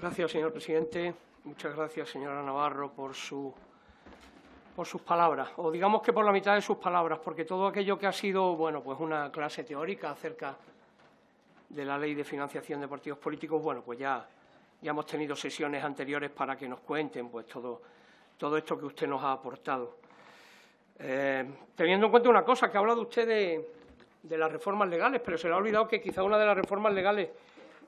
Gracias, señor presidente. Muchas gracias, señora Navarro, por, su, por sus palabras, o digamos que por la mitad de sus palabras, porque todo aquello que ha sido bueno, pues una clase teórica acerca de la ley de financiación de partidos políticos, bueno, pues ya, ya hemos tenido sesiones anteriores para que nos cuenten pues todo, todo esto que usted nos ha aportado. Eh, teniendo en cuenta una cosa, que ha hablado usted de, de las reformas legales, pero se le ha olvidado que quizá una de las reformas legales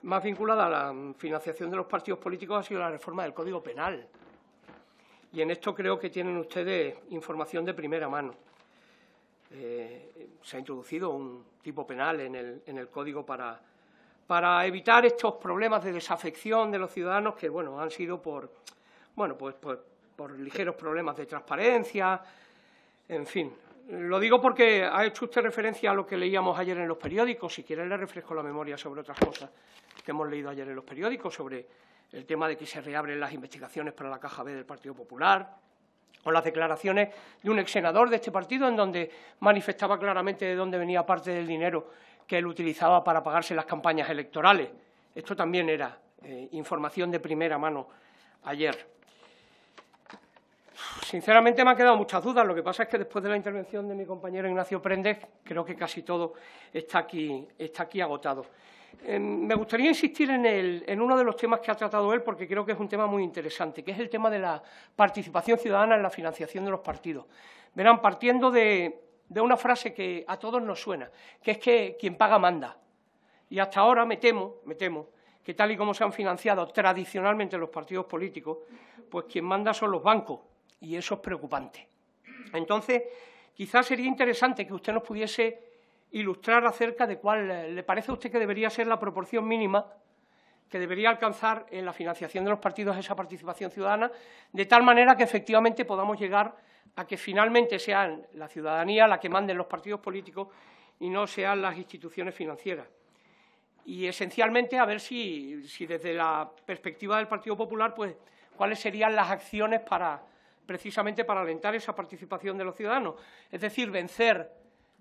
más vinculada a la financiación de los partidos políticos ha sido la reforma del Código Penal. Y en esto creo que tienen ustedes información de primera mano. Eh, se ha introducido un tipo penal en el, Código para, evitar estos problemas de desafección de los ciudadanos que, bueno, han sido por, bueno, pues, por ligeros problemas de transparencia, en fin, lo digo porque ha hecho usted referencia a lo que leíamos ayer en los periódicos. Si quiere, le refresco la memoria sobre otras cosas que hemos leído ayer en los periódicos, sobre el tema de que se reabren las investigaciones para la Caja B del Partido Popular, o las declaraciones de un ex senador de este partido, en donde manifestaba claramente de dónde venía parte del dinero que él utilizaba para pagarse las campañas electorales. Esto también era eh, información de primera mano ayer. Sinceramente me han quedado muchas dudas. Lo que pasa es que después de la intervención de mi compañero Ignacio Prendes, creo que casi todo está aquí, está aquí agotado. Eh, me gustaría insistir en, uno de los temas que ha tratado él, porque creo que es un tema muy interesante, que es el tema de la participación ciudadana en la financiación de los partidos. Verán, partiendo de, de una frase que a todos nos suena, que es que quien paga manda. Y hasta ahora me temo, me temo, que tal y como se han financiado tradicionalmente los partidos políticos, pues quien manda son los bancos, y eso es preocupante. Entonces, quizás sería interesante que usted nos pudiese ilustrar acerca de cuál le parece a usted que debería ser la proporción mínima que debería alcanzar en la financiación de los partidos esa participación ciudadana, de tal manera que efectivamente podamos llegar a que finalmente sean la ciudadanía la que manden los partidos políticos y no sean las instituciones financieras. Y esencialmente a ver si, si desde la perspectiva del Partido Popular, pues cuáles serían las acciones para precisamente para alentar esa participación de los ciudadanos, es decir, vencer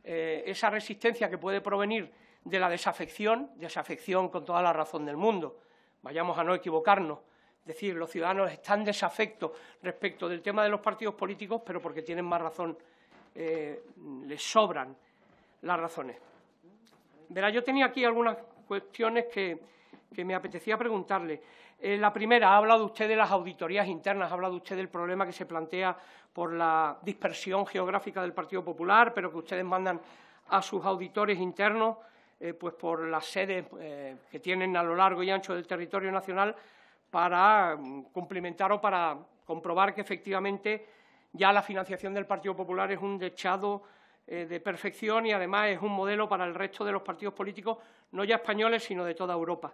eh, esa resistencia que puede provenir de la desafección, desafección con toda la razón del mundo, vayamos a no equivocarnos, es decir, los ciudadanos están desafectos respecto del tema de los partidos políticos, pero porque tienen más razón, eh, les sobran las razones. Verá, yo tenía aquí algunas cuestiones que, que me apetecía preguntarle. Eh, la primera, ha hablado usted de las auditorías internas, ha hablado usted del problema que se plantea por la dispersión geográfica del Partido Popular, pero que ustedes mandan a sus auditores internos eh, pues por las sedes eh, que tienen a lo largo y ancho del territorio nacional para mm, cumplimentar o para comprobar que efectivamente ya la financiación del Partido Popular es un dechado de perfección y además es un modelo para el resto de los partidos políticos, no ya españoles, sino de toda Europa.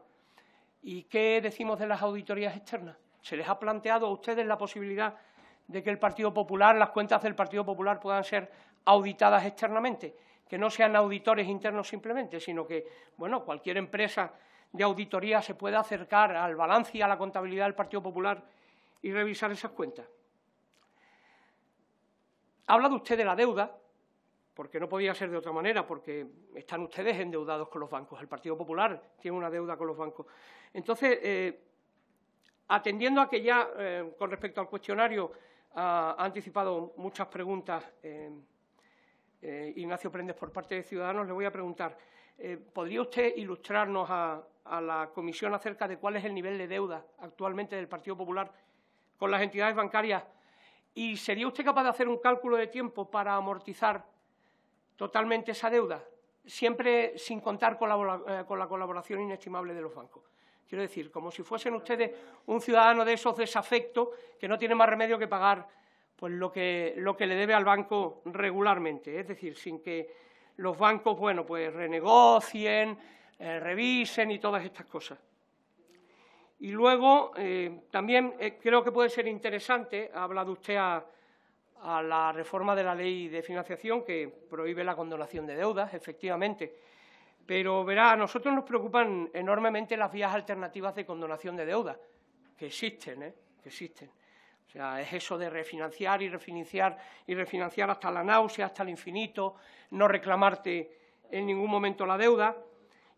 ¿Y qué decimos de las auditorías externas? ¿Se les ha planteado a ustedes la posibilidad de que el Partido Popular, las cuentas del Partido Popular puedan ser auditadas externamente? Que no sean auditores internos simplemente, sino que, bueno, cualquier empresa de auditoría se pueda acercar al balance y a la contabilidad del Partido Popular y revisar esas cuentas. Habla de usted de la deuda, porque no podía ser de otra manera, porque están ustedes endeudados con los bancos. El Partido Popular tiene una deuda con los bancos. Entonces, eh, atendiendo a que ya, eh, con respecto al cuestionario, ha, anticipado muchas preguntas eh, Ignacio Prendes por parte de Ciudadanos, le voy a preguntar, ¿podría usted ilustrarnos a, a la comisión acerca de cuál es el nivel de deuda actualmente del Partido Popular con las entidades bancarias? ¿Y sería usted capaz de hacer un cálculo de tiempo para amortizar totalmente esa deuda, siempre sin contar con la, eh, con la colaboración inestimable de los bancos. Quiero decir, como si fuesen ustedes un ciudadano de esos desafectos que no tiene más remedio que pagar pues, lo, que, lo que le debe al banco regularmente. Es decir, sin que los bancos bueno, pues, renegocien, eh, revisen y todas estas cosas. Y luego, eh, también creo que puede ser interesante, ha hablado usted a, a la reforma de la ley de financiación que prohíbe la condonación de deudas, efectivamente. Pero, verá, a nosotros nos preocupan enormemente las vías alternativas de condonación de deudas, que existen, ¿eh? que existen. O sea, es eso de refinanciar y refinanciar y refinanciar hasta la náusea, hasta el infinito, no reclamarte en ningún momento la deuda.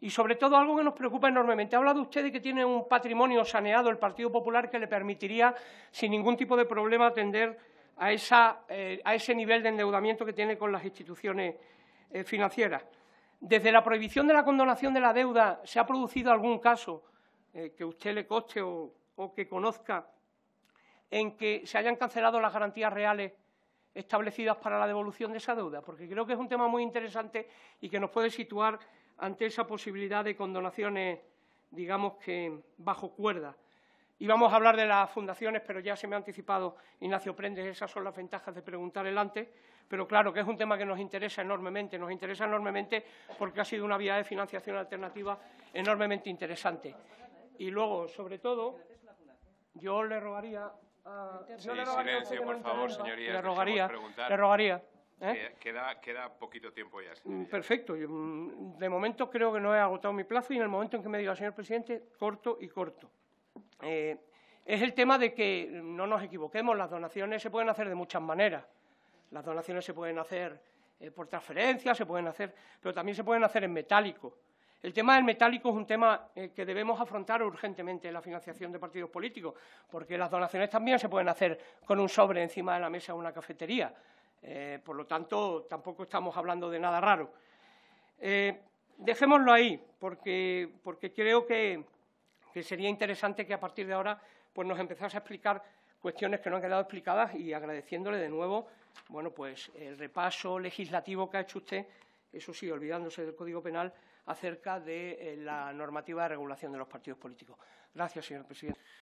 Y, sobre todo, algo que nos preocupa enormemente. Ha hablado usted de que tiene un patrimonio saneado el Partido Popular que le permitiría, sin ningún tipo de problema, atender eh, a, ese nivel de endeudamiento que tiene con las instituciones eh, financieras. Desde la prohibición de la condonación de la deuda, ¿se ha producido algún caso eh, que usted le coste o, o, que conozca en que se hayan cancelado las garantías reales establecidas para la devolución de esa deuda? Porque creo que es un tema muy interesante y que nos puede situar ante esa posibilidad de condonaciones, digamos que bajo cuerda. Íbamos a hablar de las fundaciones, pero ya se me ha anticipado Ignacio Prendes, esas son las ventajas de preguntar el antes, pero claro que es un tema que nos interesa enormemente, nos interesa enormemente porque ha sido una vía de financiación alternativa enormemente interesante. Y luego, sobre todo, yo le rogaría a… Sí, silencio, por favor, señorías, le rogaría, ¿eh? Queda, poquito tiempo ya. Mm, perfecto. Mm, de momento creo que no he agotado mi plazo y en el momento en que me diga, señor presidente, corto y corto. Eh, es el tema de que, no nos equivoquemos, las donaciones se pueden hacer de muchas maneras. Las donaciones se pueden hacer eh, por transferencia, se pueden hacer, pero también se pueden hacer en metálico. El tema del metálico es un tema eh, que debemos afrontar urgentemente en la financiación de partidos políticos, porque las donaciones también se pueden hacer con un sobre encima de la mesa o una cafetería. por lo tanto, tampoco estamos hablando de nada raro. dejémoslo ahí, porque creo que, sería interesante que a partir de ahora pues, nos empezase a explicar cuestiones que no han quedado explicadas y agradeciéndole de nuevo pues, el repaso legislativo que ha hecho usted, eso sí, olvidándose del Código Penal, acerca de eh, la normativa de regulación de los partidos políticos. Gracias, señor presidente.